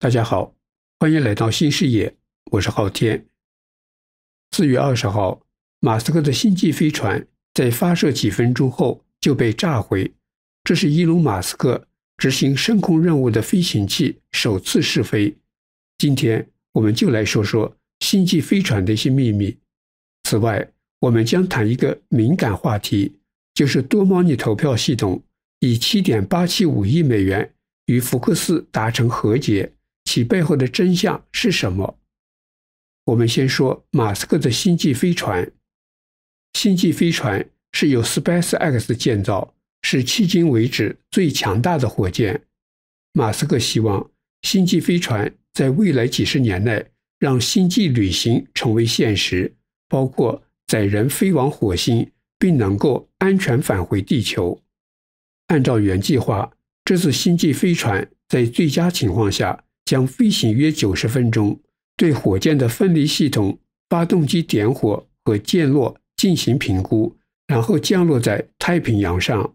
大家好，欢迎来到新视野，我是昊天。四月二十号，马斯克的星际飞船在发射几分钟后就被炸毁。这是伊隆·马斯克执行深空任务的飞行器首次试飞。今天，我们就来说说星际飞船的一些秘密。此外，我们将谈一个敏感话题，就是多猫拟投票系统以七点八七五亿美元与福克斯达成和解。背后的真相是什么？我们先说马斯克的星际飞船。星际飞船是由 SpaceX 建造，是迄今为止最强大的火箭。马斯克希望星际飞船在未来几十年内让星际旅行成为现实，包括载人飞往火星并能够安全返回地球。按照原计划，这次星际飞船在最佳情况下。将飞行约九十分钟，对火箭的分离系统、发动机点火和溅落进行评估，然后降落在太平洋上。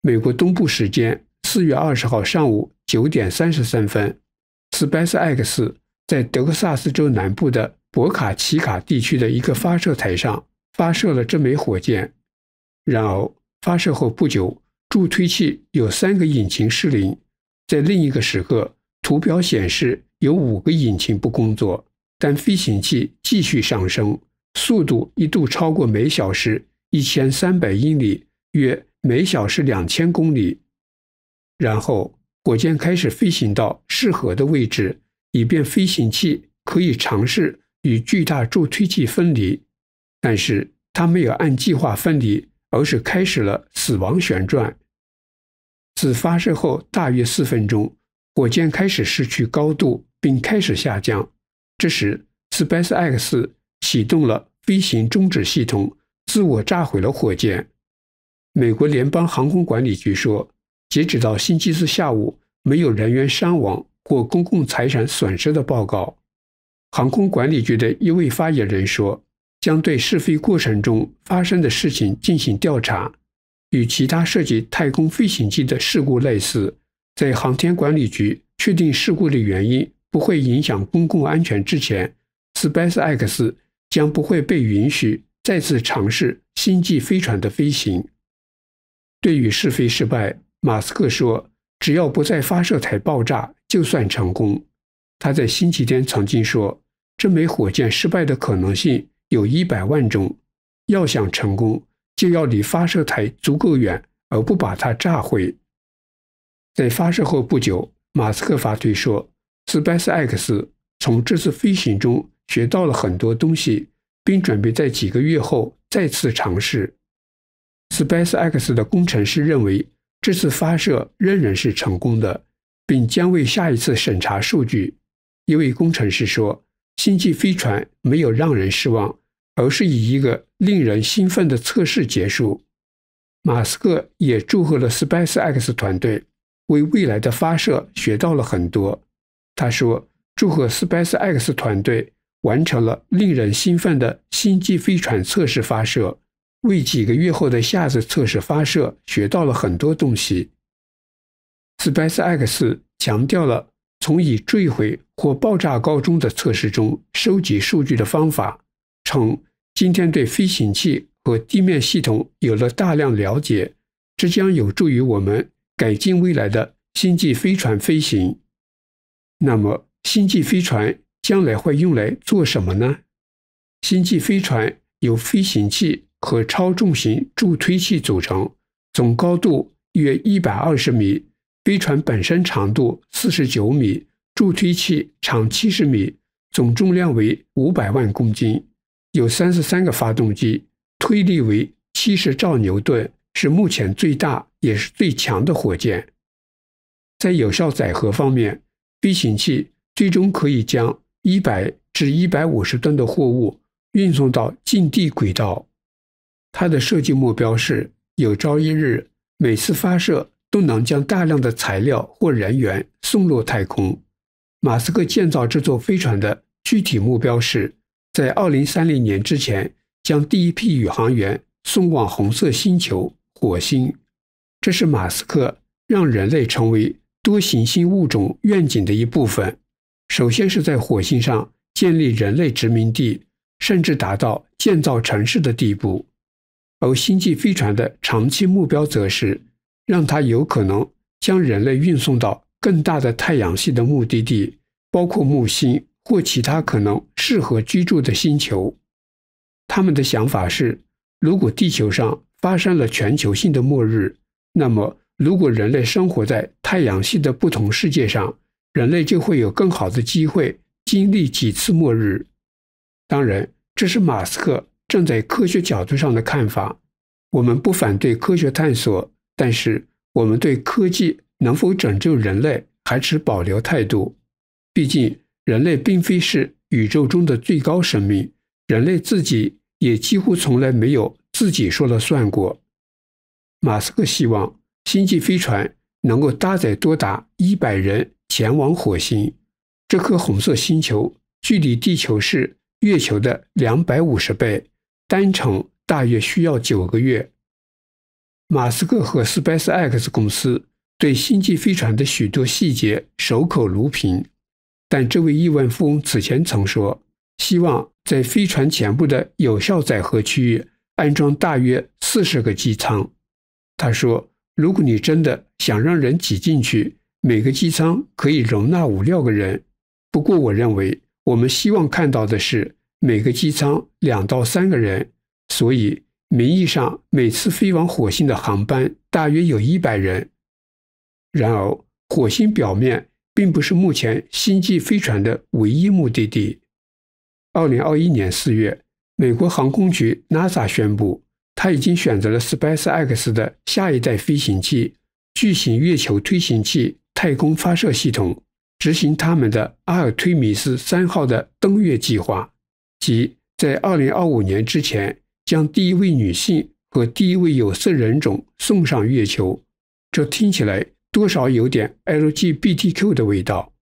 美国东部时间四月二十号上午九点三十三分，SpaceX 在德克萨斯州南部的博卡奇卡地区的一个发射台上发射了这枚火箭。然而，发射后不久，助推器有三个引擎失灵，在另一个时刻。图表显示有五个引擎不工作，但飞行器继续上升，速度一度超过每小时一千三百英里（约每小时两千公里）。然后，火箭开始飞行到适合的位置，以便飞行器可以尝试与巨大助推器分离。但是，它没有按计划分离，而是开始了死亡旋转。自发射后大约四分钟。火箭开始失去高度并开始下降，这时 SpaceX 启动了飞行终止系统，自我炸毁了火箭。美国联邦航空管理局说，截止到星期四下午，没有人员伤亡或公共财产损失的报告。航空管理局的一位发言人说，将对试飞过程中发生的事情进行调查，与其他涉及太空飞行器的事故类似。在航天管理局确定事故的原因不会影响公共安全之前，SpaceX 将不会被允许再次尝试星际飞船的飞行。对于试飞失败，马斯克说：“只要不在发射台爆炸，就算成功。”他在星期天曾经说：“这枚火箭失败的可能性有一百万种，要想成功，就要离发射台足够远，而不把它炸毁。”在发射后不久，马斯克发推说：“SpaceX 从这次飞行中学到了很多东西，并准备在几个月后再次尝试。”SpaceX 的工程师认为这次发射仍然是成功的，并将为下一次审查数据。一位工程师说：“星际飞船没有让人失望，而是以一个令人兴奋的测试结束。”马斯克也祝贺了 SpaceX 团队。为未来的发射学到了很多，他说：“祝贺 SpaceX 团队完成了令人兴奋的星际飞船测试发射，为几个月后的下次测试发射学到了很多东西。”SpaceX 强调了从以坠毁或爆炸告终的测试中收集数据的方法，称今天对飞行器和地面系统有了大量了解，这将有助于我们。改进未来的星际飞船飞行，那么星际飞船将来会用来做什么呢？星际飞船由飞行器和超重型助推器组成，总高度约一百二十米，飞船本身长度四十九米，助推器长七十米，总重量为五百万公斤，有三十三个发动机，推力为七十兆牛顿。是目前最大也是最强的火箭，在有效载荷方面，飞行器最终可以将一百至一百五十吨的货物运送到近地轨道。它的设计目标是有朝一日每次发射都能将大量的材料或人员送入太空。马斯克建造这座飞船的具体目标是在二零三零年之前将第一批宇航员送往红色星球。火星，这是马斯克让人类成为多行星物种愿景的一部分。首先是在火星上建立人类殖民地，甚至达到建造城市的地步；而星际飞船的长期目标则是让它有可能将人类运送到更大的太阳系的目的地，包括木星或其他可能适合居住的星球。他们的想法是，如果地球上，发生了全球性的末日，那么如果人类生活在太阳系的不同世界上，人类就会有更好的机会经历几次末日。当然，这是马斯克站在科学角度上的看法。我们不反对科学探索，但是我们对科技能否拯救人类还持保留态度。毕竟，人类并非是宇宙中的最高生命，人类自己也几乎从来没有。自己说了算。过，马斯克希望星际飞船能够搭载多达一百人前往火星。这颗红色星球距离地球是月球的两百五十倍，单程大约需要九个月。马斯克和 SpaceX 公司对星际飞船的许多细节守口如瓶，但这位亿万富翁此前曾说，希望在飞船前部的有效载荷区域。安装大约四十个机舱，他说：“如果你真的想让人挤进去，每个机舱可以容纳五六个人。不过，我认为我们希望看到的是每个机舱两到三个人。所以，名义上每次飞往火星的航班大约有一百人。然而，火星表面并不是目前星际飞船的唯一目的地。二零二一年四月。”美国航空局 NASA 宣布，它已经选择了 SpaceX 的下一代飞行器——巨型月球推行器太空发射系统，执行他们的阿尔忒弥斯三号的登月计划，即在2025年之前将第一位女性和第一位有色人种送上月球。这听起来多少有点 LGBTQ 的味道。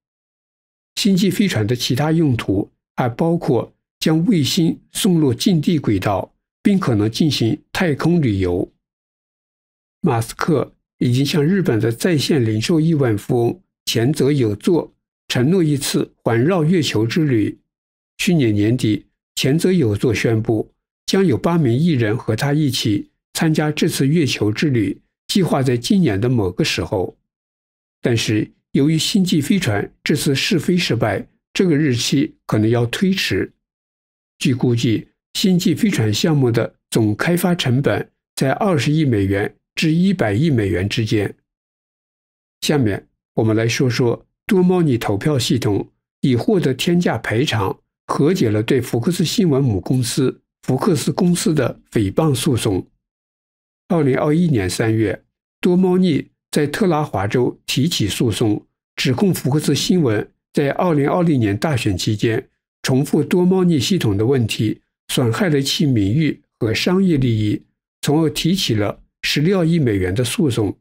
星际飞船的其他用途还包括。将卫星送入近地轨道，并可能进行太空旅游。马斯克已经向日本的在线零售亿万富翁前泽友作承诺一次环绕月球之旅。去年年底，前泽友作宣布将有八名艺人和他一起参加这次月球之旅，计划在今年的某个时候。但是，由于星际飞船这次试飞失败，这个日期可能要推迟。据估计，星际飞船项目的总开发成本在二十亿美元至一百亿美元之间。下面我们来说说多猫腻投票系统已获得天价赔偿，和解了对福克斯新闻母公司福克斯公司的诽谤诉讼。二零二一年三月，多猫腻在特拉华州提起诉讼，指控福克斯新闻在二零二零年大选期间。重复多猫腻系统的问题，损害了其名誉和商业利益，从而提起了十六亿美元的诉讼。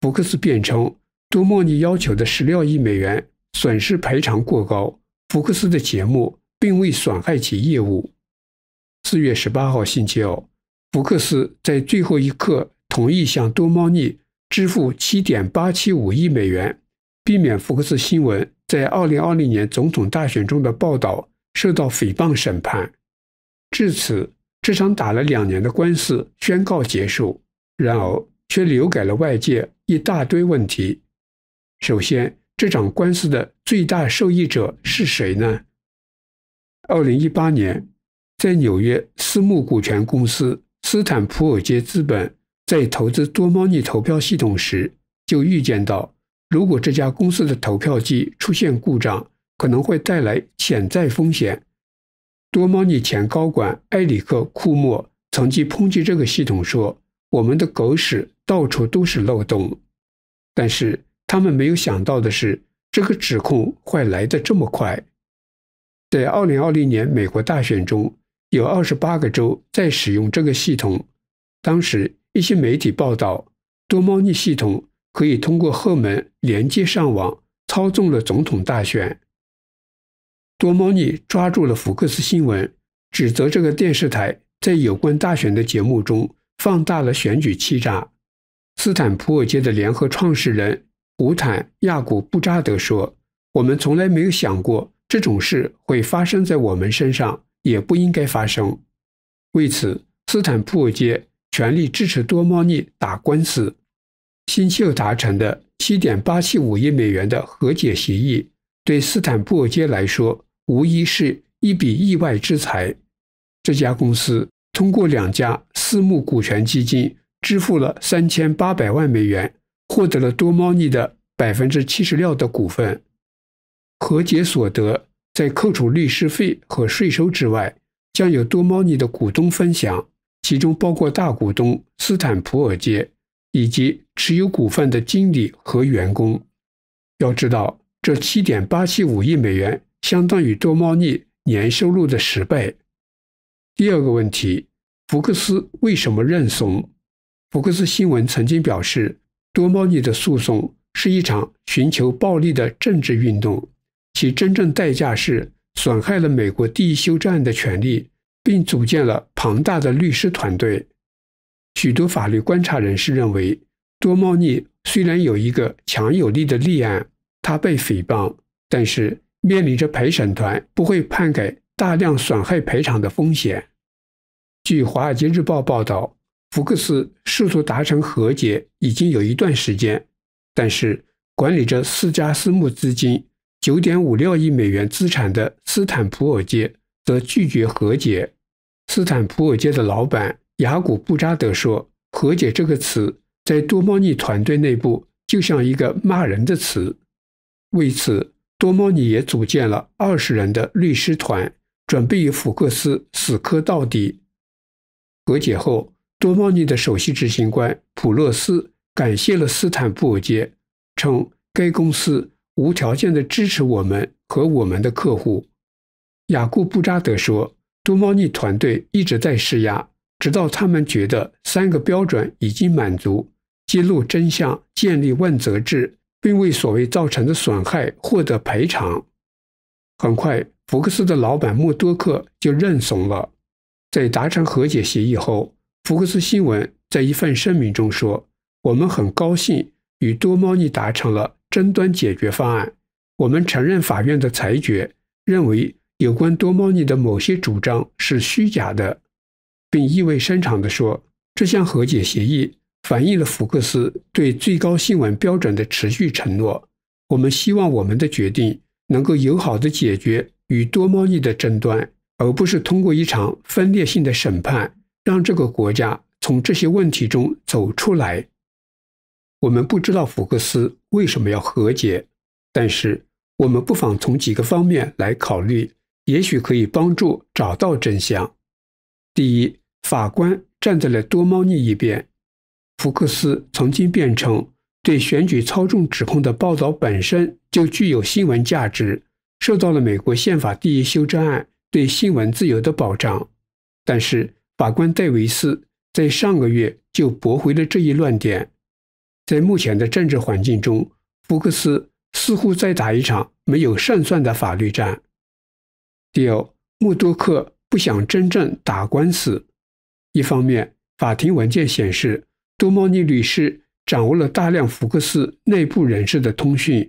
福克斯辩称，多猫腻要求的十六亿美元损失赔偿过高，福克斯的节目并未损害其业务。四月十八号星期二，福克斯在最后一刻同意向多猫腻支付七点八七五亿美元，避免福克斯新闻。在二零二零年总统大选中的报道受到诽谤审判，至此，这场打了两年的官司宣告结束。然而，却留给了外界一大堆问题。首先，这场官司的最大受益者是谁呢？二零一八年，在纽约私募股权公司斯坦普尔街资本在投资多猫腻投票系统时，就预见到。如果这家公司的投票机出现故障，可能会带来潜在风险。多猫腻前高管埃里克·库莫曾经抨击这个系统，说：“我们的狗屎到处都是漏洞。”但是他们没有想到的是，这个指控会来得这么快。在2020年美国大选中，有28个州在使用这个系统。当时一些媒体报道多猫腻系统。可以通过后门连接上网，操纵了总统大选。多猫腻抓住了福克斯新闻，指责这个电视台在有关大选的节目中放大了选举欺诈。斯坦普尔街的联合创始人古坦亚古布扎德说：“我们从来没有想过这种事会发生在我们身上，也不应该发生。”为此，斯坦普尔街全力支持多猫腻打官司。新秀达成的7.875亿美元的和解协议，对斯坦布尔街来说无疑是一笔意外之财。这家公司通过两家私募股权基金支付了3800万美元，获得了多猫腻的76%的股份。和解所得，在扣除律师费和税收之外，将有多猫腻的股东分享，其中包括大股东斯坦普尔街。以及持有股份的经理和员工，要知道，这七点八七五亿美元相当于多猫腻年收入的十倍。第二个问题，福克斯为什么认怂？福克斯新闻曾经表示，多猫腻的诉讼是一场寻求暴利的政治运动，其真正代价是损害了美国第一修正案的权利，并组建了庞大的律师团队。许多法律观察人士认为，多猫尼虽然有一个强有力的立案，他被诽谤，但是面临着陪审团不会判给大量损害赔偿的风险。据《华尔街日报》报道，福克斯试图达成和解已经有一段时间，但是管理着四家私募资金、九点五六亿美元资产的斯坦普尔街则拒绝和解。斯坦普尔街的老板。雅古布扎德说：“和解这个词在多猫尼团队内部就像一个骂人的词。”为此，多猫尼也组建了二十人的律师团，准备与福克斯死磕到底。和解后，多猫尼的首席执行官普洛斯感谢了斯坦布尔街，称该公司无条件的支持我们和我们的客户。雅古布扎德说：“多猫尼团队一直在施压。”直到他们觉得三个标准已经满足：揭露真相、建立问责制，并为所谓造成的损害获得赔偿。很快，福克斯的老板默多克就认怂了。在达成和解协议后，福克斯新闻在一份声明中说：“我们很高兴与多猫尼达成了争端解决方案。我们承认法院的裁决，认为有关多猫尼的某些主张是虚假的。”并意味深长地说，这项和解协议反映了福克斯对最高新闻标准的持续承诺。我们希望我们的决定能够友好地解决与多猫腻的争端，而不是通过一场分裂性的审判，让这个国家从这些问题中走出来。我们不知道福克斯为什么要和解，但是我们不妨从几个方面来考虑，也许可以帮助找到真相。第一。法官站在了多猫腻一边。福克斯曾经辩称，对选举操纵指控的报道本身就具有新闻价值，受到了美国宪法第一修正案对新闻自由的保障。但是，法官戴维斯在上个月就驳回了这一论点。在目前的政治环境中，福克斯似乎在打一场没有胜算的法律战。第二，默多克不想真正打官司。一方面，法庭文件显示，多莫尼律师掌握了大量福克斯内部人士的通讯。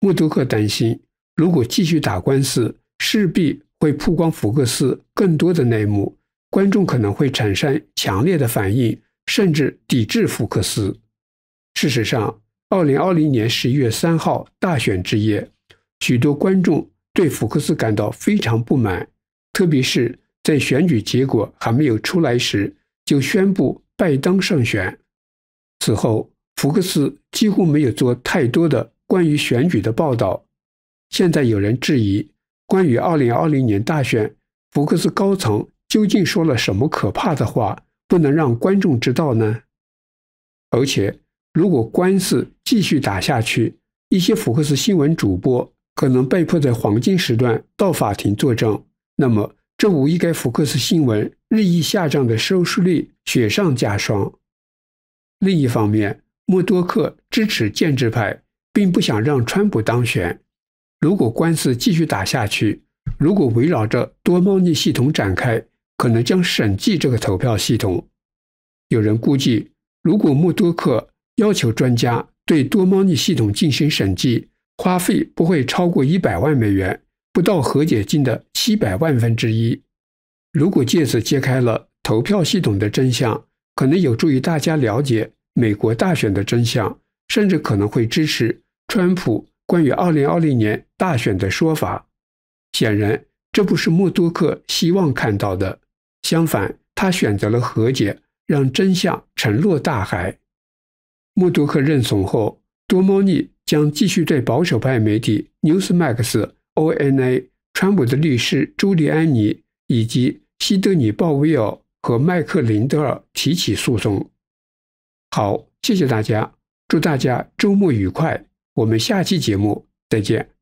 默多克担心，如果继续打官司，势必会曝光福克斯更多的内幕，观众可能会产生强烈的反应，甚至抵制福克斯。事实上，二零二零年十一月三号大选之夜，许多观众对福克斯感到非常不满，特别是。在选举结果还没有出来时，就宣布拜登胜选。此后，福克斯几乎没有做太多的关于选举的报道。现在有人质疑，关于2020年大选，福克斯高层究竟说了什么可怕的话，不能让观众知道呢？而且，如果官司继续打下去，一些福克斯新闻主播可能被迫在黄金时段到法庭作证。那么，这无疑给福克斯新闻日益下降的收视率雪上加霜。另一方面，默多克支持建制派，并不想让川普当选。如果官司继续打下去，如果围绕着多猫腻系统展开，可能将审计这个投票系统。有人估计，如果默多克要求专家对多猫腻系统进行审计，花费不会超过一百万美元。不到和解金的七百万分之一。如果借此揭开了投票系统的真相，可能有助于大家了解美国大选的真相，甚至可能会支持川普关于2020年大选的说法。显然，这不是默多克希望看到的。相反，他选择了和解，让真相沉落大海。默多克认怂后，多摩尼将继续对保守派媒体 Newsmax。O.N.A. 川普的律师朱利安尼以及西德尼鲍威尔和麦克林德尔提起诉讼。好，谢谢大家，祝大家周末愉快，我们下期节目再见。